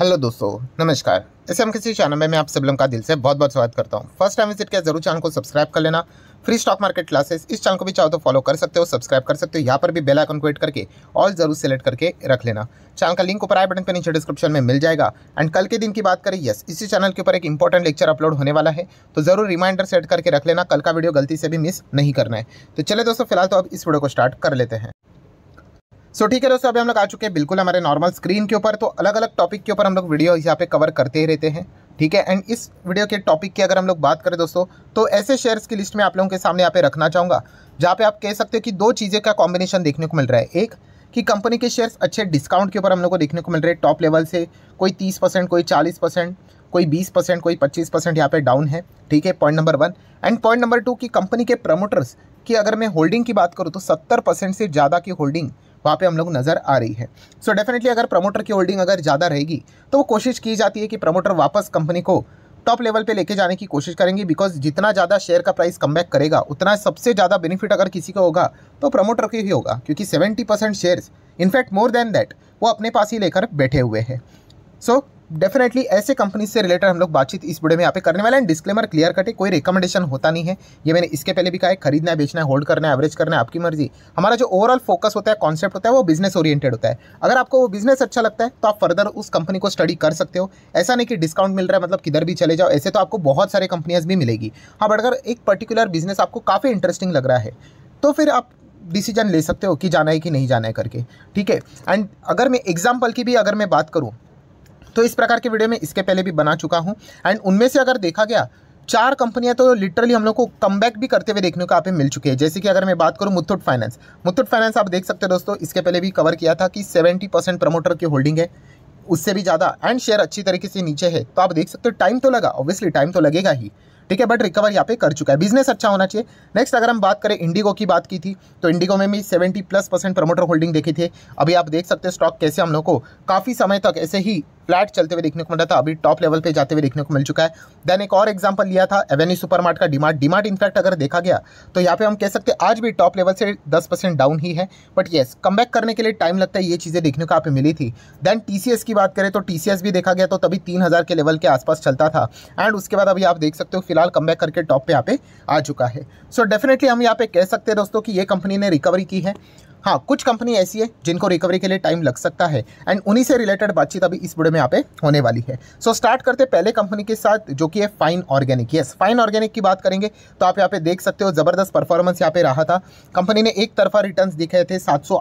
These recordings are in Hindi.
हेलो दोस्तों नमस्कार ऐसे हम किसी चैनल में मैं आप लोगों का दिल से बहुत बहुत स्वागत करता हूँ फर्स्ट टाइम विजिट किया जरूर चैनल को सब्सक्राइब कर लेना फ्री स्टॉक मार्केट क्लासेस इस चैनल को भी चाहो तो फॉलो कर सकते हो सब्सक्राइब कर सकते हो यहाँ पर भी बेल आइकन को हिट करके ऑल जरूर सेलेक्ट करके रख लेना चैनल का लिंक ऊपर आए बटन पर नीचे डिस्क्रिप्शन में मिल जाएगा एंड कल के दिन की बात करें यस इसी चैनल के ऊपर एक इंपॉर्टेंट लेक्चर अपलोड होने वाला है तो जरूर रिमाइंडर सेट करके रख लेना कल का वीडियो गलती से भी मिस नहीं करना है तो चले दोस्तों फिलहाल तो अब इस वीडियो को स्टार्ट कर लेते हैं सो ठीक है दोस्तों अभी हम लोग आ चुके हैं बिल्कुल हमारे नॉर्मल स्क्रीन के ऊपर तो अलग अलग टॉपिक के ऊपर हम लोग वीडियो यहाँ पे कवर करते ही रहते हैं ठीक है एंड इस वीडियो के टॉपिक की अगर हम लोग बात करें दोस्तों तो ऐसे शेयर्स की लिस्ट में आप लोगों के सामने यहाँ पे रखना चाहूँगा जहाँ पे आप कह सकते हो कि दो चीज़ें का कॉम्बिनेशन देखने को मिल रहा है एक कि कंपनी के शेयर्स अच्छे डिस्काउंट के ऊपर हम लोग को देखने को मिल रहे हैं टॉप लेवल से कोई तीस परसेंट कोई चालीस परसेंट कोई बीस परसेंट कोई पच्चीस परसेंट यहाँ पे डाउन है ठीक है point number one and point number two कि कंपनी के प्रमोटर्स की अगर मैं होल्डिंग की बात करूँ तो सत्तर परसेंट से ज़्यादा की होल्डिंग वहाँ पे हम लोग नज़र आ रही है सो so डेफिनेटली अगर प्रमोटर की होल्डिंग अगर ज़्यादा रहेगी तो वो कोशिश की जाती है कि प्रमोटर वापस कंपनी को टॉप लेवल पे लेके जाने की कोशिश करेंगे बिकॉज जितना ज़्यादा शेयर का प्राइस कम करेगा उतना सबसे ज़्यादा बेनिफिट अगर किसी का होगा तो प्रमोटर के ही होगा क्योंकि seventy percent shares in fact more than that वो अपने पास ही लेकर बैठे हुए हैं सो so, डेफिनेटली ऐसे कंपनी से रिलेटेड हम लोग बातचीत इस वीडियो में यहाँ पे करने वाले हैं डिस्क्लेमर क्लियर कटे कोई रिकमेंडेशन होता नहीं है ये मैंने इसके पहले भी कहा है खरीदना है बेचना है होल्ड करना है एवरेज करना है आपकी मर्जी हमारा जो ओवरऑल फोकस होता है कॉन्सेप्ट होता है वो बिजनेस ओरिएटेड होता है अगर आपको वो बिजनेस अच्छा लगता है तो आप फर्दर उस कंपनी को स्टडी कर सकते हो ऐसा नहीं कि डिस्काउंट मिल रहा है मतलब किधर भी चले जाओ ऐसे तो आपको बहुत सारे कंपनियाँ भी मिलेगी हाँ बट अगर एक पर्टिकुलर बिजनेस आपको काफ़ी इंटरेस्टिंग लग रहा है तो फिर आप डिसीजन ले सकते हो कि जाना है कि नहीं जाना है करके ठीक है एंड अगर मैं एग्जाम्पल की भी अगर मैं बात करूँ तो इस प्रकार के वीडियो मैं इसके पहले भी बना चुका हूँ एंड उनमें से अगर देखा गया चार कंपनियां तो लिटरली हम लोग को कम भी करते हुए देखने को आप मिल चुके हैं जैसे कि अगर मैं बात करूं मुथुट फाइनेंस मुथुट फाइनेंस आप देख सकते हैं दोस्तों इसके पहले भी कवर किया था कि 70 परसेंट प्रमोटर की होल्डिंग है उससे भी ज़्यादा एंड शेयर अच्छी तरीके से नीचे है तो आप देख सकते हो टाइम तो लगा ऑब्वियसली टाइम तो लगेगा ही ठीक है बट रिकवर यहाँ पे कर चुका है बिजनेस अच्छा होना चाहिए नेक्स्ट अगर हम बात करें इंडिगो की बात की थी तो इंडिगो में भी seventy plus percent promoter holding देखी थी अभी आप देख सकते हैं स्टॉक कैसे हम लोग को काफ़ी समय तक ऐसे ही फ्लैट चलते हुए देखने को मिला था अभी टॉप लेवल पे जाते हुए देखने को मिल चुका है देन एक और एग्जांपल लिया था एवेन्यू सुपरमार्ट का डिमांड डिमांड इनफैक्ट अगर देखा गया तो यहाँ पे हम कह सकते हैं आज भी टॉप लेवल से 10 परसेंट डाउन ही है बट येस कम करने के लिए टाइम लगता है ये चीज़ें देखने को आप मिली थी देन टी की बात करें तो टी भी देखा गया तो तभी तीन के लेवल के आसपास चलता था एंड उसके बाद अभी आप देख सकते हो फिलहाल फिलहाल कम करके टॉप पे यहाँ पे आ चुका है सो so डेफिनेटली हम यहाँ पे कह सकते हैं दोस्तों कि ये कंपनी ने रिकवरी की है हाँ कुछ कंपनी ऐसी है जिनको रिकवरी के लिए टाइम लग सकता है एंड उन्हीं से रिलेटेड बातचीत अभी इस वीडियो में यहाँ पे होने वाली है सो so, स्टार्ट करते पहले कंपनी के साथ जो कि है fine organic yes fine organic की बात करेंगे तो आप यहाँ पे देख सकते हो ज़बरदस्त परफॉर्मेंस यहाँ पे रहा था कंपनी ने एक तरफा रिटर्न दिखाए थे सात सौ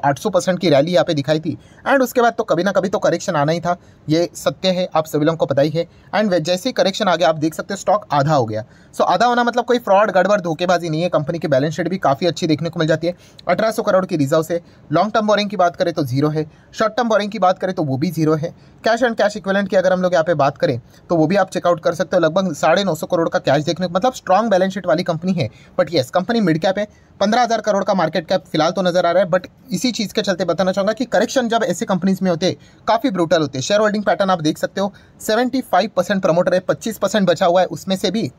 की रैली यहाँ पे दिखाई थी एंड उसके बाद तो कभी ना कभी तो करेक्शन आना ही था ये सत्य है आप सभी लोगों को पता ही है एंड जैसे ही करेक्शन आ गया आप देख सकते हो स्टॉक आधा हो गया सो आधा होना मतलब कोई फ्रॉड गड़बड़ धोखेबाजी नहीं है कंपनी की बैलेंस शीट भी काफ़ी अच्छी देखने को मिल जाती है अठारह करोड़ की रिजर्व से लॉन्ग टर्म बोरिंग की बात करें तो जीरो है शॉर्ट टर्म बोरिंग की बात करें तो वो भी जीरो है कैश एंड कैश इक्वलेंट की अगर हम लोग यहाँ पे बात करें तो वो भी आप चेकआउट कर सकते हो लगभग साढ़े नौ सौ करोड़ का कैश देखने को मतलब स्ट्रॉन्ग बैलेंस शीट वाली कंपनी है but yes company mid cap है पंद्रह हज़ार करोड़ का मार्केट कैप फिलहाल तो नजर आ रहा है बट इसी चीज़ के चलते बताना चाहूँगा कि करेक्शन जब ऐसे कंपनीज में होते काफ़ी ब्रूटल होते शेयर होल्डिंग पैटर्न आप देख सकते हो सेवेंटी फाइव परसेंट प्रमोटर है पच्चीस परसेंट बचा हुआ है उसमें से भी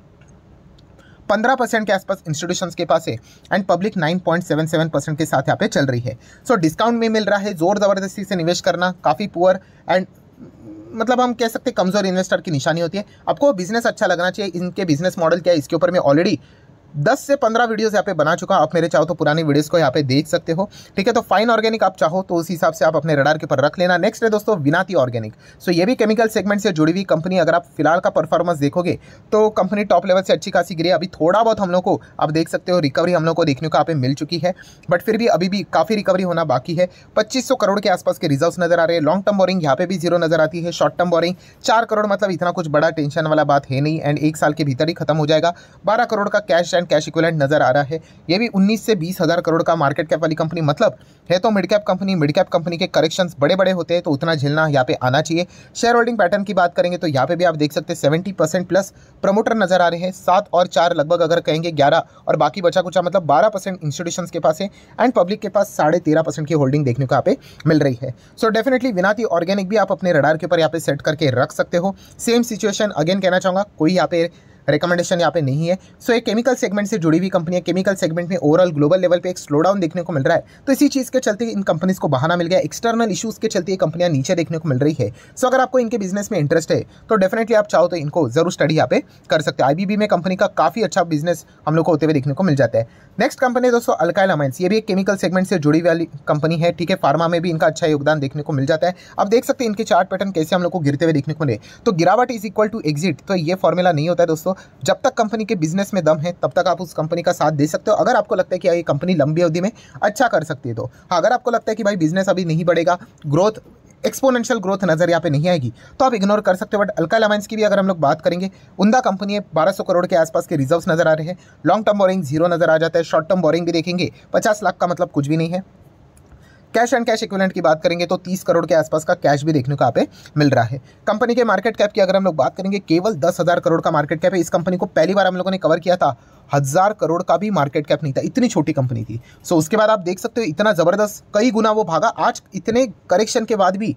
पंद्रह परसेंट के आसपास इंस्टीट्यूशंस के पास है and public nine point seven seven percent के साथ यहाँ पे चल रही है सो so, डिस्काउंट में मिल रहा है जोर ज़बरदस्ती से निवेश करना काफ़ी पुअर एंड मतलब हम कह सकते हैं कमज़ोर इन्वेस्टर की निशानी होती है आपको बिजनेस अच्छा लगना चाहिए इनके बिजनेस मॉडल क्या है इसके ऊपर मैं ऑलरेडी दस से पंद्रह वीडियोस यहाँ पे बना चुका आप मेरे चाहो तो पुरानी वीडियोस को यहाँ पे देख सकते हो ठीक है तो फाइन ऑर्गेनिक आप चाहो तो उस हिसाब से आप अपने रडार के ऊपर रख लेना नेक्स्ट है दोस्तों विनाती ऑर्गेनिक सो ये भी केमिकल सेगमेंट से जुड़ी हुई कंपनी अगर आप फिलहाल का परफॉर्मेंस देखोगे तो कंपनी टॉप लेवल से अच्छी खासी गिरी अभी थोड़ा बहुत हम लोग को आप देख सकते हो रिकवरी हम लोग को देखने को यहाँ पे मिल चुकी है बट फिर भी अभी भी काफ़ी रिकवरी होना बाकी है पच्चीस करोड़ के आसपास के रिजर्व नजर आ रहे हैं लॉन्ग टर्म बोरिंग यहाँ पे भी जीरो नजर आती है शॉर्ट टर्म बोरिंग चार करोड़ मतलब इतना कुछ बड़ा टेंशन वाला बात है नहीं एंड एक साल के भीतर ही खत्म हो जाएगा बारह करोड़ का कैश एंड कैश इक्वलेंट नजर आ रहा है ये भी 19 से बीस हज़ार करोड़ का मार्केट कैप वाली कंपनी मतलब है तो mid cap company mid cap company के करेक्शंस बड़े बड़े होते हैं तो उतना झेलना यहाँ पे आना चाहिए शेयर होल्डिंग पैटर्न की बात करेंगे तो यहाँ पे भी आप देख सकते हैं सेवेंटी परसेंट प्लस प्रमोटर नजर आ रहे हैं सात और चार लगभग अगर कहेंगे ग्यारह और बाकी बचा कुछ मतलब बारह परसेंट के पास है एंड पब्लिक के पास साढ़े की होल्डिंग देखने को यहाँ पे मिल रही है सो डेफिनेटली विनाती ऑर्गेनिक भी आप अपने रडार के ऊपर यहाँ पे सेट करके रख सकते हो सेम सिचुएशन अगेन कहना चाहूँगा कोई यहाँ पे रिकमेंडेशन यहाँ पे नहीं है सो एक केमिकल सेगमेंट से जुड़ी हुई है केमिकल सेगमेंट में ओवरऑल ग्लोबल लेवल पर एक स्लो डाउन देखने को मिल रहा है तो इसी चीज़ के चलते इन कंपनीज को बहाना मिल गया एक्सटर्नल इशूज़ के चलते ये कंपनियाँ नीचे देखने को मिल रही है सो अगर आपको इनके बिजनेस में इंटरेस्ट है तो डेफिनेटली आप चाहो तो इनको जरूर स्टडी यहाँ पे कर सकते हैं आई में कंपनी का काफ़ी अच्छा बिजनेस हम लोग को होते हुए देखने को मिल जाता है नेक्स्ट कंपनी दोस्तों अल्काइल अमाइंस ये भी एक केमिकल सेगमेंट से जुड़ी वाली कंपनी है ठीक है फार्मा में भी इनका अच्छा योगदान देखने को मिल जाता है आप देख सकते हैं इनके चार्ट पैटर्न कैसे हम लोग को गिरते हुए देखने को मिले तो गिरावट इज इक्वल टू एग्जिट तो ये फॉर्मूला नहीं होता है दोस्तों दोस्तों जब तक कंपनी के बिजनेस में दम है तब तक आप उस कंपनी का साथ दे सकते हो अगर आपको लगता है कि ये कंपनी लंबी अवधि में अच्छा कर सकती है तो हाँ अगर आपको लगता है कि भाई बिजनेस अभी नहीं बढ़ेगा ग्रोथ एक्सपोनेंशियल ग्रोथ नजर यहाँ पे नहीं आएगी तो आप इग्नोर कर सकते हो बट अल्का लाइन्स की भी अगर हम लोग बात करेंगे उमदा कंपनी है 1200 करोड़ के आसपास के रिजर्व्स नजर आ रहे हैं लॉन्ग टर्म बोरिंग जीरो नजर आ जाता है शॉर्ट टर्म बोरिंग भी देखेंगे 50 लाख का मतलब कुछ भी नहीं है कैश एंड कैश इक्विलेंट की बात करेंगे तो तीस करोड़ के आसपास का कैश भी देखने को आप मिल रहा है कंपनी के मार्केट कैप की अगर हम लोग बात करेंगे केवल दस हज़ार करोड़ का मार्केट कैप है इस कंपनी को पहली बार हम लोगों ने कवर किया था हज़ार करोड़ का भी मार्केट कैप नहीं था इतनी छोटी कंपनी थी सो उसके बाद आप देख सकते हो इतना ज़बरदस्त कई गुना वो भागा आज इतने करेक्शन के बाद भी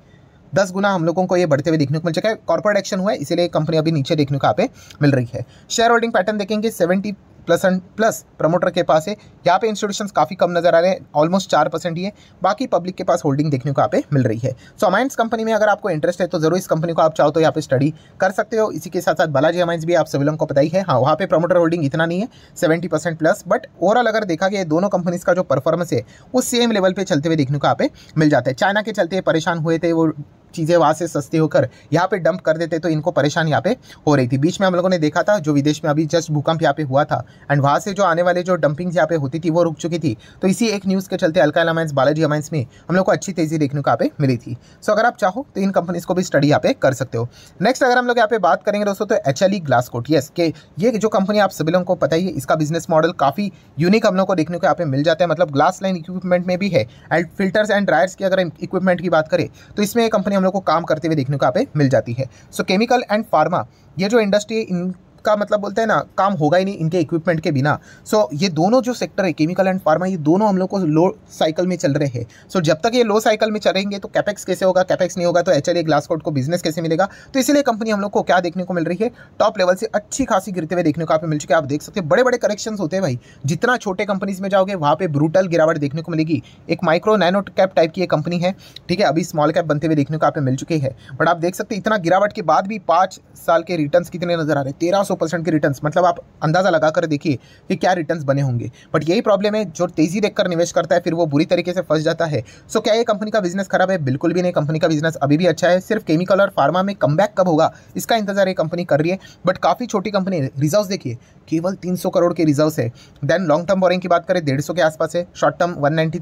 दस गुना हम लोगों को ये बढ़ते हुए देखने को मिल चुका है कॉर्पोरेट एक्शन हुआ है इसीलिए कंपनी अभी नीचे देखने को आप मिल रही है शेयर होल्डिंग पैटर्न देखेंगे seventy plus and plus promoter के पास है यहाँ पे इंस्टीट्यूशन काफ़ी कम नजर आ रहे हैं ऑलमोस्ट चार परसेंट ही है बाकी पब्लिक के पास होल्डिंग देखने को यहाँ पे मिल रही है सो अमाइंस कंपनी में अगर आपको इंटरेस्ट है तो जरूर इस कंपनी को आप चाहो तो यहाँ पे स्टडी कर सकते हो इसी के साथ साथ बालाजी अमाइंस भी आप सभी लोगों को पता ही है हाँ वहाँ पे प्रमोटर होल्डिंग इतना नहीं है सेवेंटी प्लस बट ओवरऑल अगर देखा गया दोनों कंपनीज का जो परफॉर्मेंस है वो सेम लेवल पर चलते हुए देखने को यहाँ पे मिल जाता है चाइना के चलते परेशान हुए थे वो चीज़ें वहाँ से सस्ती होकर यहाँ पे डंप कर देते तो इनको परेशानी यहाँ पे हो रही थी बीच में हम लोगों ने देखा था जो विदेश में अभी जस्ट भूकंप यहाँ पे हुआ था एंड वहाँ से जो आने वाले जो डंपिंग्स यहाँ पे होती थी वो रुक चुकी थी तो इसी एक न्यूज़ के चलते अलका अलायंस बालाजी अलायंस में हम लोग को अच्छी तेज़ी देखने को यहाँ पे मिली थी सो अगर आप चाहो तो इन कंपनीज़ को भी स्टडी यहाँ पे कर सकते हो नेक्स्ट अगर हम लोग यहाँ पे बात करेंगे दोस्तों तो H L glass coat yes के ये जो कंपनी आप सभी लोगों को पता ही है इसका बिजनेस मॉडल काफ़ी यूनिक हम लोग को देखने को यहाँ पे मिल जाता है मतलब ग्लास लाइन इक्विपमेंट में भी है एंड फिल्टर्स एंड ड्रायर्स की अगर इक्विपमेंट की बात करें तो इसमें कंपनी हम लोग को काम करते हुए देखने को यहाँ पे मिल जाती है सो केमिकल एंड फार्मा ये जो इंडस्ट्री इन का मतलब बोलते हैं ना काम होगा ही नहीं इनके इक्विपमेंट के बिना सो so, ये दोनों जो सेक्टर है केमिकल एंड फार्मा ये दोनों हम लोग को लो साइकिल में चल रहे हैं सो so, जब तक ये लो साइकिल में चलेंगे तो कैपेक्स कैसे होगा कैपेक्स नहीं होगा तो एच ग्लास कोट को बिजनेस कैसे मिलेगा तो इसलिए कंपनी हम लोग को क्या देखने को मिल रही है टॉप लेवल से अच्छी खासी गिरते हुए देखने को आप मिल चुके आप देख सकते हैं बड़े बड़े करेक्शन होते हैं भाई जितना छोटे कंपनीज में जाओगे वहाँ पर ब्रूटल गिरावट देखने को मिलेगी एक माइक्रो नैनो कैप टाइप की एक कंपनी है ठीक है अभी स्मॉल कैप बनते हुए देखने को आप मिल चुके हैं बट आप देख सकते इतना गिरावट के बाद भी पाँच साल के रिटर्न कितने नजर आ रहे हैं तेरह सौ परसेंट के रिटर्न मतलब आप अंदाज़ा लगा कर देखिए कि क्या रिटर्न बने होंगे बट यही प्रॉब्लम है जो तेज़ी देखकर निवेश करता है फिर वो बुरी तरीके से फंस जाता है सो क्या ये कंपनी का बिजनेस खराब है बिल्कुल भी नहीं कंपनी का बिजनेस अभी भी अच्छा है सिर्फ केमिकल और फार्मा में कम कब होगा इसका इंतजार ये कंपनी कर रही है बट काफ़ी छोटी कंपनी रिजर्व देखिए केवल तीन करोड़ के रिजर्व है देन लॉन्ग टर्म बोरिंग की बात करें डेढ़ के आसपास है short term one and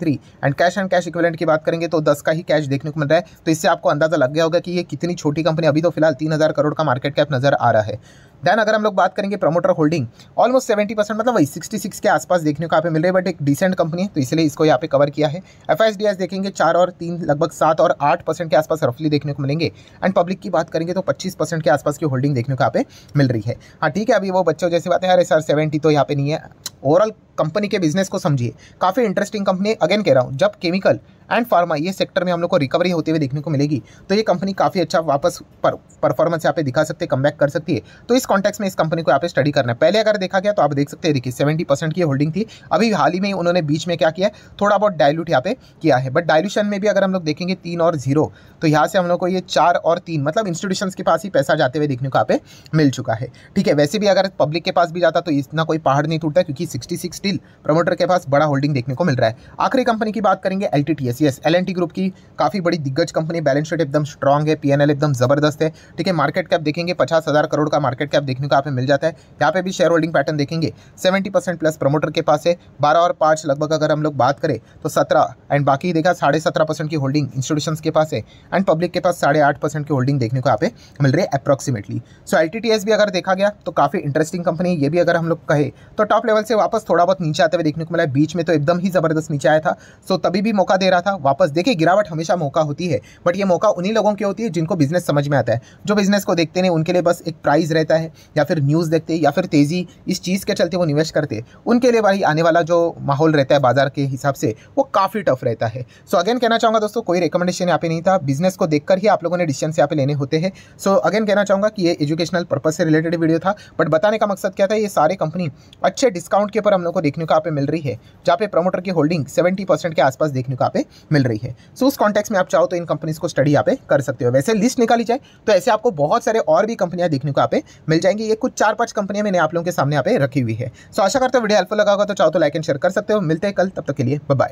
cash and cash equivalent की बात करेंगे तो दस का ही कैश देखने को मिल रहा है तो इससे आपको अंदाजा लग गया होगा कि ये कितनी छोटी कंपनी अभी तो फिलहाल तीन हजार करोड़ का मार्केट कैप नजर आ रहा है देन अगर हम लोग बात करेंगे promoter holding almost seventy percent मतलब वही सिक्सटी सिक्स के आसपास देखने को यहाँ पे मिल रही है बट एक डिसेंट कंपनी है तो इसलिए इसको यहाँ पे कवर किया है एफ डी एस देखेंगे चार और तीन लगभग सात और आठ परसेंट के आसपास रफली देखने को मिलेंगे एंड पब्लिक की बात करेंगे तो पच्चीस परसेंट के आसपास की होल्डिंग देखने को यहाँ पे मिल रही है हाँ ठीक है अभी वो बच्चों जैसी बात है अरे सर सेवेंटी तो यहाँ पे नहीं है ओवरऑल कंपनी के बिजनेस को समझिए काफ़ी इंटरेस्टिंग कंपनी अगेन कह रहा हूँ जब केमिकल एंड फार्मा ये सेक्टर में हम लोग को रिकवरी होते हुए देखने को मिलेगी तो ये कंपनी काफ़ी अच्छा वापस पर परफॉर्मेंस यहाँ पे दिखा सकते हैं कम कर सकती है तो इस कॉन्टेक्स में इस कंपनी को यहाँ पे स्टडी करना है पहले अगर देखा गया तो आप देख सकते हैं देखिए सेवेंटी परसेंट की होल्डिंग थी अभी हाल ही में उन्होंने बीच में क्या किया थोड़ा बहुत डायल्यूट यहाँ पे किया है बट डायल्यूशन में भी अगर हम लोग देखेंगे तीन और जीरो तो यहाँ से हम लोग को ये चार और तीन मतलब इंस्टीट्यूशन के पास ही पैसा जाते हुए देखने को यहाँ पे मिल चुका है ठीक है वैसे भी अगर पब्लिक के पास भी जाता तो इतना कोई पहाड़ नहीं टूटता क्योंकि 66 स्टील प्रमोटर के पास बड़ा होल्डिंग देखने को मिल रहा है आखिरी कंपनी की बात करेंगे L T yes L group की काफ़ी बड़ी दिग्गज कंपनी बैलेंस शीट एकदम स्ट्रॉग है पी एकदम ज़बरदस्त है ठीक है मार्केट कैप देखेंगे पचास हज़ार करोड़ का मार्केट कैप देखने को आप मिल जाता है यहाँ पे भी शेयर होल्डिंग पैटर्न देखेंगे सेवेंटी प्लस प्रमोटर के पास है बारह और पांच लगभग अगर हम लोग बात करें तो सत्रह एंड बाकी देखा साढ़े सत्रह परसेंट की होल्डिंग इंस्टीट्यूशन के पास है एंड पब्लिक के पास साढ़े आठ परसेंट की होल्डिंग देखने को यहाँ पे मिल रही है अप्रोक्सीमेटली सो एल भी अगर देखा गया तो काफ़ी इंटरेस्टिंग कंपनी ये भी अगर हम लोग कहे तो टॉप लेवल से वापस थोड़ा बहुत नीचे आते हुए देखने को मिला है बीच में तो एकदम ही ज़बरदस्त नीचे आया था सो तभी भी मौका दे रहा था वापस देखिए गिरावट हमेशा मौका होती है बट ये मौका उन्हीं लोगों की होती है जिनको बिजनेस समझ में आता है जो बिजनेस को देखते नहीं उनके लिए बस एक प्राइज़ रहता है या फिर न्यूज़ देखते या फिर तेज़ी इस चीज़ के चलते वो निवेश करते उनके लिए भाई आने वाला जो माहौल रहता है बाजार के हिसाब से वो काफ़ी टफ रहता है सो अगेन कहना चाहूँगा दोस्तों कोई रिकमेंडेशन यहाँ पे नहीं था बिजनेस को देखकर ही आप लोगों ने डिसीजन यहाँ पे लेने होते हैं सो अगेन कहना चाहूँगा कि ये एजुकेशनल पर्पज से रिलेटेड वीडियो था बट बताने का मकसद क्या था ये सारे कंपनी अच्छे डिस्काउंट के ऊपर हम लोग को देखने को आप मिल रही है जहाँ पे प्रमोटर की होल्डिंग सेवेंटी परसेंट के आसपास देखने को आप मिल रही है सो so, उस कॉन्टेक्स में आप चाहो तो इन कंपनीज को स्टडी यहाँ पे कर सकते हो वैसे लिस्ट निकाली जाए तो ऐसे आपको बहुत सारे और भी कंपनियाँ देखने को आप मिल जाएंगी ये कुछ चार पाँच कंपनियाँ मैंने आप लोगों के सामने यहाँ पे रखी हुई है सो so, आशा करते हो वीडियो हेल्पफुल लगा होगा तो चाहो तो लाइक एंड शेयर कर सकते हो मिलते हैं कल तब तक के लिए बाय